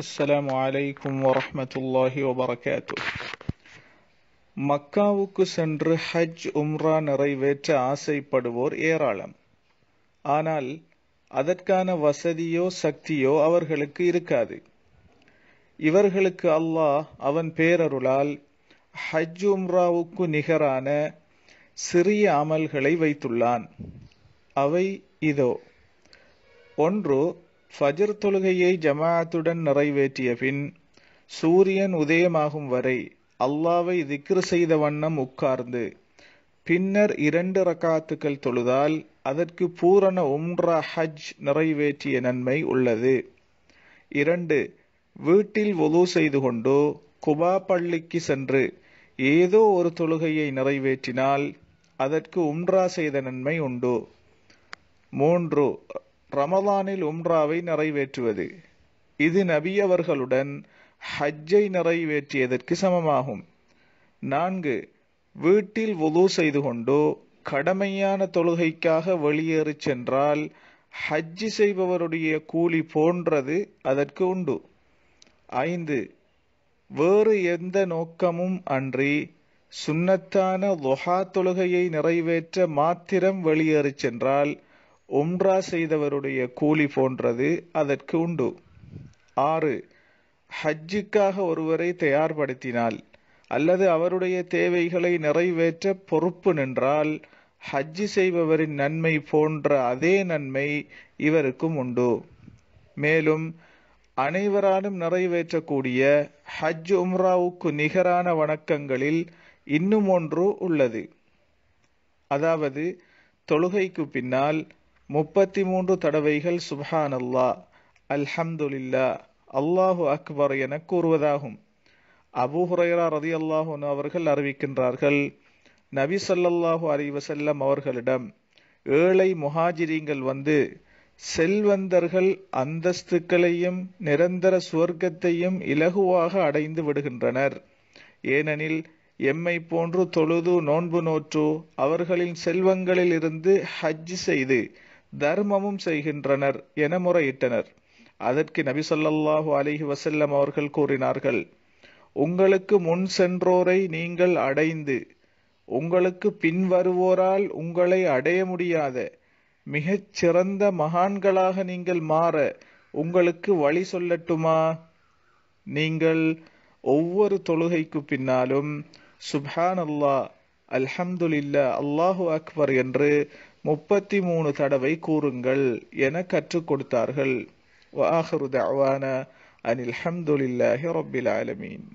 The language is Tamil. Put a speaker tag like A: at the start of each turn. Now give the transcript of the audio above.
A: அஸ்ஸலாம் அலைக்கும் வரமத்துல்லாஹி வபரகாத்து மக்காவுக்கு சென்று ஹஜ் உம்ரா நிறைவேற்ற ஆசைப்படுவோர் ஏராளம் ஆனால் அதற்கான வசதியோ சக்தியோ அவர்களுக்கு இருக்காது இவர்களுக்கு அல்லாஹ் அவன் பேரருளால் ஹஜ் உம்ராவுக்கு நிகரான சிறிய அமல்களை வைத்துள்ளான் அவை இதோ ஒன்று ஃபஜர் தொழுகையை ஜமாத்துடன் நிறைவேற்றிய பின் சூரியன் உதயமாகும் வரை அல்லாவை திக்ரு செய்த வண்ணம் உட்கார்ந்து பின்னர் இரண்டு ரக்காத்துக்கள் தொழுதால் அதற்கு பூரண உம்ரா ஹஜ் நிறைவேற்றிய நன்மை உள்ளது இரண்டு வீட்டில் ஒலு செய்து கொண்டோ குபா பள்ளிக்கு சென்று ஏதோ ஒரு தொழுகையை நிறைவேற்றினால் அதற்கு உம்ரா செய்த நன்மை உண்டு மூன்று ரமலானில் உம்ராவை நிறைவேற்றுவது இது நபியவர்களுடன் ஹஜ்ஜை நிறைவேற்றியதற்கு சமமாகும் நான்கு வீட்டில் உது செய்து கொண்டோ கடமையான தொழுகைக்காக வெளியேறி சென்றால் ஹஜ்ஜி செய்பவருடைய கூலி போன்றது அதற்கு உண்டு ஐந்து வேறு எந்த நோக்கமும் அன்றி சுன்னத்தான லொஹா தொழுகையை நிறைவேற்ற மாத்திரம் வெளியேறி சென்றால் உம்ரா செய்தவருடைய கூலி போன்றது அதற்கு உண்டு ஆறு ஹஜ்ஜுக்காக ஒருவரை தயார்படுத்தினால் அல்லது அவருடைய தேவைகளை நிறைவேற்ற பொறுப்பு நின்றால் ஹஜ்ஜு செய்பவரின் நன்மை போன்ற அதே நன்மை இவருக்கும் உண்டு மேலும் அனைவராலும் நிறைவேற்றக்கூடிய ஹஜ் உம்ராவுக்கு நிகரான வணக்கங்களில் இன்னும் ஒன்று உள்ளது அதாவது தொழுகைக்கு பின்னால் முப்பத்தி மூன்று தடவைகள் சுப்ஹான் அல்லா அல்ஹம்துல்லா அல்லாஹு அக்பர் என கூறுவதாகும் அபு ஹுரைரா ரதி அல்லாஹூன் அவர்கள் அறிவிக்கின்றார்கள் நபி சல்லல்லாஹு செல்லம் அவர்களிடம் ஏழை முஹாஜிரிங்கள் வந்து செல்வந்தர்கள் அந்தஸ்துக்களையும் நிரந்தர சுவர்க்கத்தையும் இலகுவாக அடைந்து விடுகின்றனர் ஏனெனில் எம்மை போன்று தொழுது நோன்பு நோற்று அவர்களின் செல்வங்களிலிருந்து ஹஜ் செய்து தர்மமும் செய்கின்றனர் என முறையிட்டனர் அதற்கு நபி சொல்லாஹு அலிஹி வசல்லம் அவர்கள் கூறினார்கள் உங்களுக்கு முன் சென்றோரை நீங்கள் அடைந்து உங்களுக்கு பின்வருவோரால் உங்களை அடைய முடியாத மிகச் சிறந்த மகான்களாக நீங்கள் மாற உங்களுக்கு வழி சொல்லட்டுமா நீங்கள் ஒவ்வொரு தொழுகைக்கு பின்னாலும் சுப்ஹானல்லா அல்ஹம்துலில்லா அல்லாஹு அக்பர் என்று முப்பத்தி மூணு தடவை கூறுங்கள் என கற்றுக் கொடுத்தார்கள் வாஹரு அனில் ஹம்துலில்லாஹி ரொபில் ஆலமீன்